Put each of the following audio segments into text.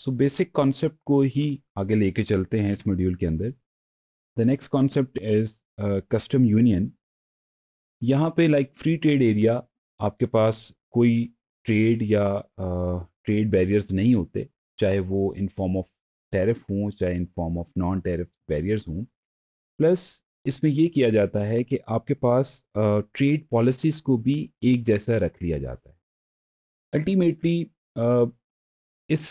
so basic concept को ही आगे लेके चलते हैं इस मॉड्यूल के अंदर the next concept is custom union यहाँ पे लाइक फ्री ट्रेड एरिया आपके पास कोई ट्रेड या ट्रेड uh, बैरियर्स नहीं होते चाहे वो इन फॉर्म ऑफ टैरिफ हों चाहे in form of non tariff barriers हों प्लस इसमें ये किया जाता है कि आपके पास ट्रेड uh, पॉलिसीज़ को भी एक जैसा रख लिया जाता है अल्टीमेटली uh, इस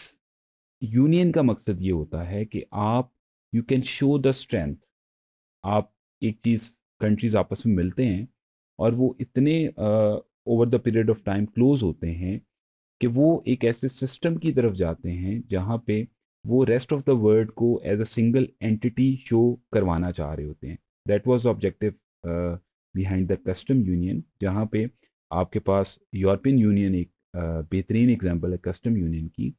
यूनियन का मकसद ये होता है कि आप you can show the strength आप एक चीज़ कंट्रीज आपस में मिलते हैं और वो इतने over the period of time close होते हैं कि वो एक ऐसे सिस्टम की तरफ जाते हैं जहाँ पे वो रेस्ट ऑफ द वर्ल्ड को as a single entity show करवाना चाह रहे होते हैं that was objective behind the custom union जहाँ पे आपके पास यूरोपियन यूनियन एक uh, बेहतरीन एग्जांपल है कस्टम यूनियन की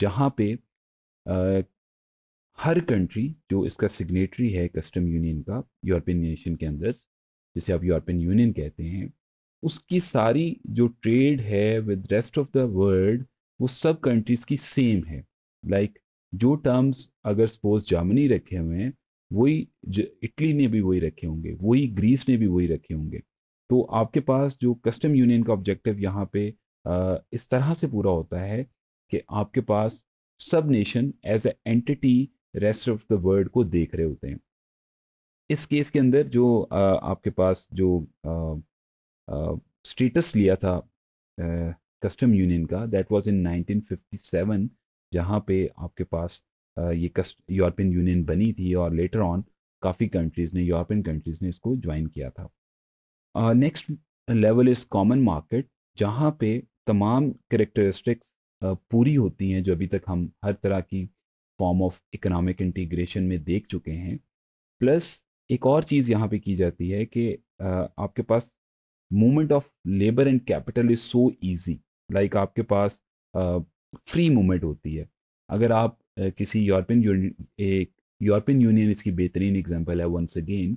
जहाँ पे आ, हर कंट्री जो इसका सिग्नेटरी है कस्टम यूनियन का यूरोपियन नेशन के अंदर जिसे आप यूरोपियन यूनियन कहते हैं उसकी सारी जो ट्रेड है with rest of the world वो सब कंट्रीज़ की सेम है लाइक like, जो टर्म्स अगर सपोज जर्मनी रखे हुए हैं वही इटली ने भी वही रखे होंगे वही ग्रीस ने भी वही रखे होंगे तो आपके पास जो कस्टम यूनियन का ऑब्जेक्टिव यहाँ पे आ, इस तरह से पूरा होता है कि आपके पास सब nation as a entity rest of the world को देख रहे होते हैं इस केस के अंदर जो आ, आपके पास जो स्टेटस लिया था कस्टम यूनियन का दैट वाज इन 1957 जहां पे आपके पास आ, ये कस्ट यूरोपियन यूनियन बनी थी और लेटर ऑन काफ़ी कंट्रीज़ ने यूरोपियन कंट्रीज़ ने इसको ज्वाइन किया था next level is common market जहाँ पे तमाम करेक्टरिस्टिक्स पूरी होती हैं जो अभी तक हम हर तरह की फॉर्म ऑफ इकोनॉमिक इंटीग्रेशन में देख चुके हैं प्लस एक और चीज़ यहाँ पे की जाती है कि आपके पास movement of labour and capital is so easy like आपके पास फ्री मूवमेंट होती है अगर आप किसी यूरोपियन एक यूरोपियन यूनियन इसकी बेहतरीन एग्जांपल है वंस अगेन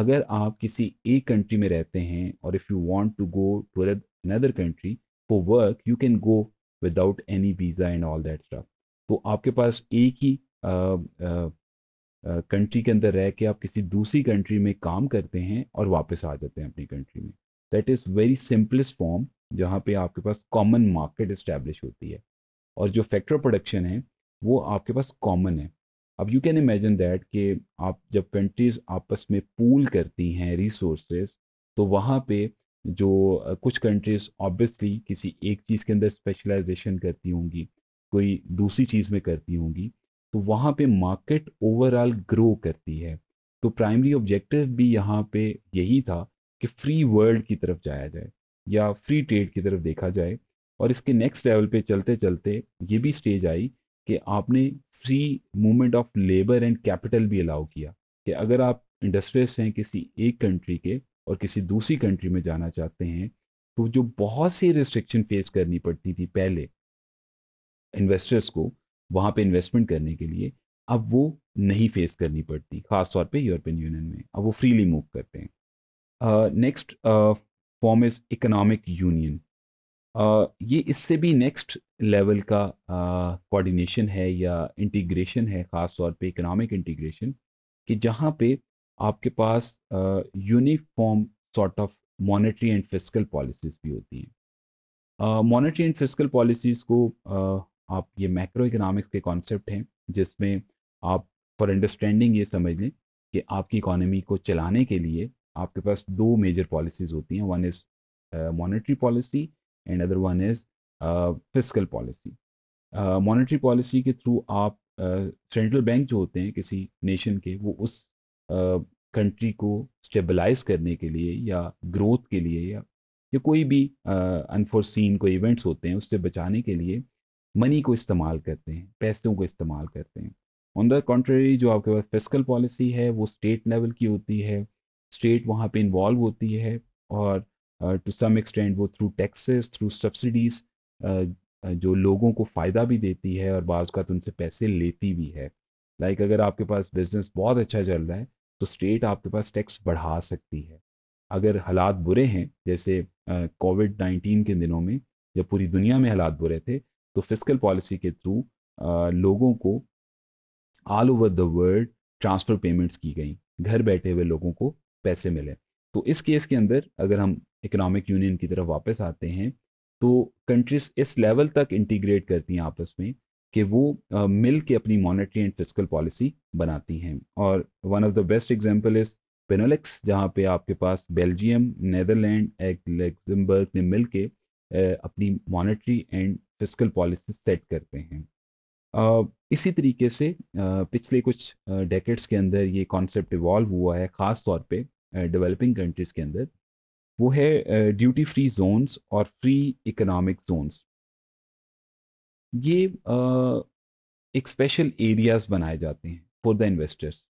अगर आप किसी एक कंट्री में रहते हैं और if you want to go to another country for work you can go without any visa and all that stuff तो आपके पास एक ही कंट्री के अंदर रह के आप किसी दूसरी कंट्री में काम करते हैं और वापस आ जाते हैं अपनी कंट्री में that is very simplest form जहाँ पे आपके पास कॉमन मार्केट इस्टेब्लिश होती है और जो फैक्ट्री प्रोडक्शन है वो आपके पास कॉमन है अब यू कैन इमेजिन दैट कि आप जब कंट्रीज आपस में पूल करती हैं रिसोर्सेज तो वहाँ पे जो कुछ कंट्रीज ऑब्वियसली किसी एक चीज़ के अंदर स्पेशलाइजेशन करती होंगी कोई दूसरी चीज़ में करती होंगी तो वहाँ पे मार्केट ओवरऑल ग्रो करती है तो प्राइमरी ऑब्जेक्टिव भी यहाँ पे यही था कि फ्री वर्ल्ड की तरफ जाया जाए या फ्री ट्रेड की तरफ देखा जाए और इसके नेक्स्ट लेवल पे चलते चलते ये भी स्टेज आई कि आपने free movement of labour and capital भी अलाउ किया कि अगर आप इंडस्ट्रियस हैं किसी एक कंट्री के और किसी दूसरी कंट्री में जाना चाहते हैं तो जो बहुत सी रिस्ट्रिक्शन फेस करनी पड़ती थी पहले इन्वेस्टर्स को वहाँ पे इन्वेस्टमेंट करने के लिए अब वो नहीं फेस करनी पड़ती खासतौर पे यूरोपियन यूनियन में अब वो फ्रीली मूव करते हैं next form is economic union ये इससे भी नेक्स्ट लेवल का कोऑर्डिनेशन uh, है या इंटीग्रेशन है ख़ास तौर पे इकोनॉमिक इंटीग्रेशन कि जहाँ पे आपके पास uniform sort of monetary and physical policies भी होती हैं मॉनेटरी एंड फिजिकल पॉलिसीज़ को uh, आप ये मैक्रो इकोनॉमिक्स के कॉन्सेप्ट हैं जिसमें आप फॉर अंडरस्टैंडिंग ये समझ लें कि आपकी इकोनॉमी को चलाने के लिए आपके पास दो मेजर पॉलिसीज़ होती हैं one is monetary policy and other one is physical policy monetary policy के थ्रू आप सेंट्रल uh, बैंक जो होते हैं किसी नेशन के वो उस कंट्री को स्टेबलाइज करने के लिए या ग्रोथ के लिए या या कोई भी अनफोर्सीन कोई इवेंट्स होते हैं उससे बचाने के लिए मनी को इस्तेमाल करते हैं पैसों को इस्तेमाल करते हैं ऑन द कॉन्ट्रेरी जो आपके पास फिजिकल पॉलिसी है वो स्टेट लेवल की होती है स्टेट वहाँ पे इन्वॉल्व होती है और टू सम एक्सटेंड वो थ्रू टैक्सेस थ्रू सब्सिडीज़ जो लोगों को फ़ायदा भी देती है और बाज़ का उनसे पैसे लेती भी है लाइक अगर आपके पास बिजनेस बहुत अच्छा चल रहा है तो स्टेट आपके पास टैक्स बढ़ा सकती है अगर हालात बुरे हैं जैसे कोविड नाइन्टीन के दिनों में जब पूरी दुनिया में हालात बुरे थे तो फिजिकल पॉलिसी के थ्रू लोगों को all over the world transfer payments की गई घर बैठे हुए लोगों को पैसे मिले तो इस केस के अंदर अगर हम इकोनॉमिक यूनियन की तरफ वापस आते हैं तो कंट्रीज इस लेवल तक इंटीग्रेट करती हैं आपस में कि वो मिल के अपनी मॉनेटरी एंड फिजिकल पॉलिसी बनाती हैं और one of the best example is Benelux जहाँ पे आपके पास बेल्जियम नैदरलैंड एग्जम्बर्ग ने मिल के अपनी monetary and physical policy set करते हैं इसी तरीके से पिछले कुछ डेकेट्स के अंदर ये कॉन्सेप्ट इवॉल्व हुआ है ख़ास तौर पे डेवलपिंग कंट्रीज़ के अंदर वो है ड्यूटी फ्री जोन्स और फ्री इकोनॉमिक जोन्स ये आ, एक स्पेशल एरियाज बनाए जाते हैं फॉर द इन्वेस्टर्स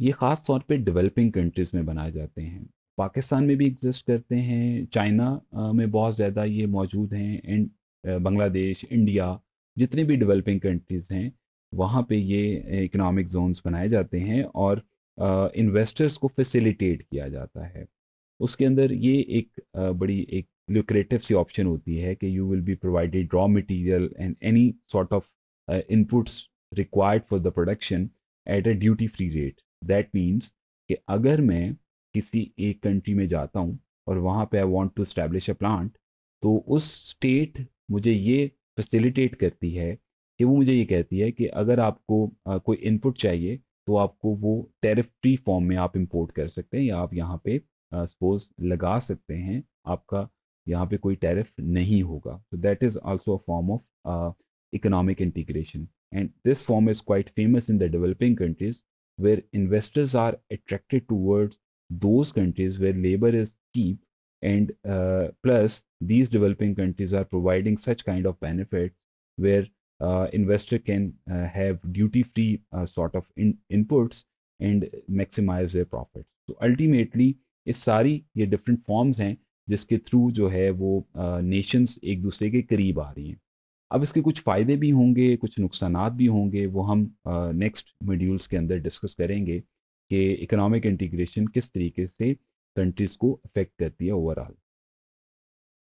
ये ख़ास तौर पे डेवलपिंग कंट्रीज़ में बनाए जाते हैं पाकिस्तान में भी एग्जिस्ट करते हैं चाइना में बहुत ज़्यादा ये मौजूद हैं एंड बांग्लादेश इंडिया जितने भी डेवलपिंग कंट्रीज़ हैं वहाँ पे ये इकोनॉमिक जोन्स बनाए जाते हैं और इन्वेस्टर्स को फैसिलिटेट किया जाता है उसके अंदर ये एक बड़ी एक lucrative सी ऑप्शन होती है कि you will be provided raw material and any sort of inputs required for the production at a duty free rate that means कि अगर मैं किसी एक कंट्री में जाता हूँ और वहाँ पे I want to establish a plant तो उस स्टेट मुझे ये फैसिलिटेट करती है कि वो मुझे ये कहती है कि अगर आपको आ, uh, कोई इनपुट चाहिए तो आपको वो टेरिफ फ्री फॉर्म में आप इंपोर्ट कर सकते हैं या आप यहाँ पे सपोज uh, लगा सकते हैं आपका यहाँ पे कोई टैरिफ नहीं होगा तो that is also a form of economic integration and this form is quite famous in the developing countries where investors are attracted towards those countries where labour is cheap and plus these developing countries are providing such kind of benefit where investor can have duty free sort of inputs and maximise a profit तो ultimately इस सारी ये different forms हैं जिसके through जो है वो Nations एक दूसरे के करीब आ रही हैं अब इसके कुछ फ़ायदे भी होंगे कुछ नुकसान भी होंगे वो हम नेक्स्ट मॉड्यूल्स के अंदर डिस्कस करेंगे कि इकोनॉमिक इंटीग्रेशन किस तरीके से कंट्रीज़ को अफेक्ट करती है ओवरऑल